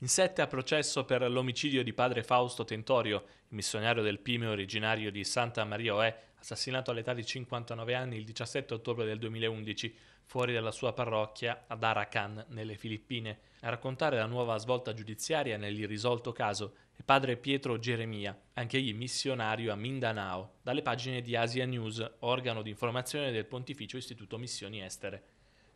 In sette a processo per l'omicidio di padre Fausto Tentorio, il missionario del Pime originario di Santa Maria Oe, assassinato all'età di 59 anni il 17 ottobre del 2011 fuori dalla sua parrocchia ad Arakan, nelle Filippine. A raccontare la nuova svolta giudiziaria nell'irrisolto caso è padre Pietro Geremia, anch'egli missionario a Mindanao, dalle pagine di Asia News, organo di informazione del Pontificio Istituto Missioni Estere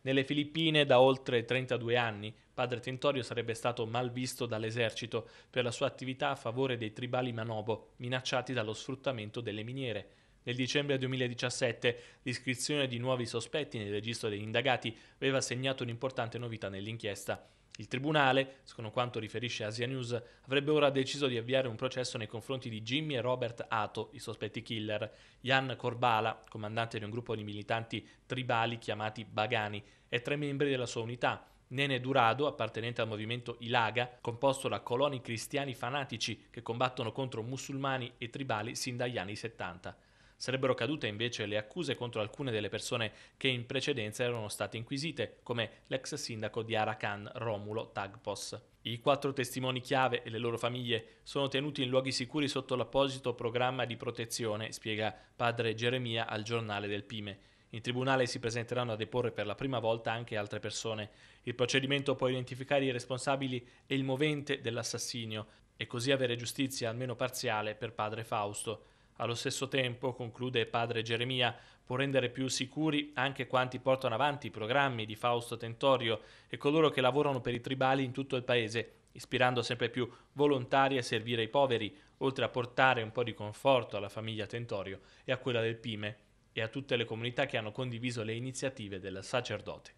nelle Filippine da oltre 32 anni. Padre Tentorio sarebbe stato malvisto dall'esercito per la sua attività a favore dei tribali Manobo, minacciati dallo sfruttamento delle miniere. Nel dicembre 2017 l'iscrizione di nuovi sospetti nel registro degli indagati aveva segnato un'importante novità nell'inchiesta. Il tribunale, secondo quanto riferisce Asia News, avrebbe ora deciso di avviare un processo nei confronti di Jimmy e Robert Ato, i sospetti killer, Jan Corbala, comandante di un gruppo di militanti tribali chiamati Bagani, e tre membri della sua unità, Nene Durado, appartenente al movimento Ilaga, composto da coloni cristiani fanatici che combattono contro musulmani e tribali sin dagli anni 70. Sarebbero cadute invece le accuse contro alcune delle persone che in precedenza erano state inquisite, come l'ex sindaco di Arakan Romulo Tagpos. I quattro testimoni chiave e le loro famiglie sono tenuti in luoghi sicuri sotto l'apposito programma di protezione, spiega padre Geremia al giornale del Pime. In tribunale si presenteranno a deporre per la prima volta anche altre persone. Il procedimento può identificare i responsabili e il movente dell'assassinio e così avere giustizia almeno parziale per padre Fausto. Allo stesso tempo, conclude padre Geremia, può rendere più sicuri anche quanti portano avanti i programmi di Fausto Tentorio e coloro che lavorano per i tribali in tutto il paese, ispirando sempre più volontari a servire i poveri, oltre a portare un po' di conforto alla famiglia Tentorio e a quella del Pime e a tutte le comunità che hanno condiviso le iniziative del sacerdote.